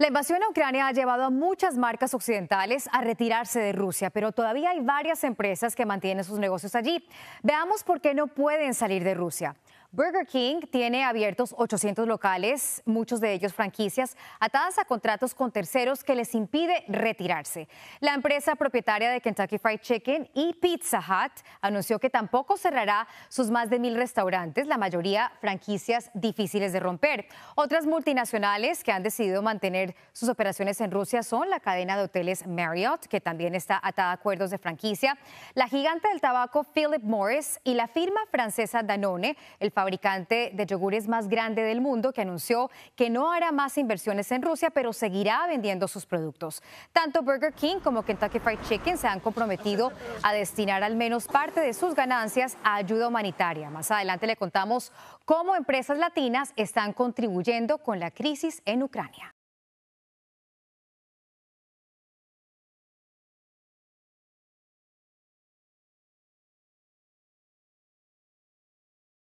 La invasión a Ucrania ha llevado a muchas marcas occidentales a retirarse de Rusia, pero todavía hay varias empresas que mantienen sus negocios allí. Veamos por qué no pueden salir de Rusia. Burger King tiene abiertos 800 locales, muchos de ellos franquicias, atadas a contratos con terceros que les impide retirarse. La empresa propietaria de Kentucky Fried Chicken y Pizza Hut anunció que tampoco cerrará sus más de mil restaurantes, la mayoría franquicias difíciles de romper. Otras multinacionales que han decidido mantener sus operaciones en Rusia son la cadena de hoteles Marriott, que también está atada a acuerdos de franquicia, la gigante del tabaco Philip Morris y la firma francesa Danone, el fabricante de yogures más grande del mundo, que anunció que no hará más inversiones en Rusia, pero seguirá vendiendo sus productos. Tanto Burger King como Kentucky Fried Chicken se han comprometido a destinar al menos parte de sus ganancias a ayuda humanitaria. Más adelante le contamos cómo empresas latinas están contribuyendo con la crisis en Ucrania.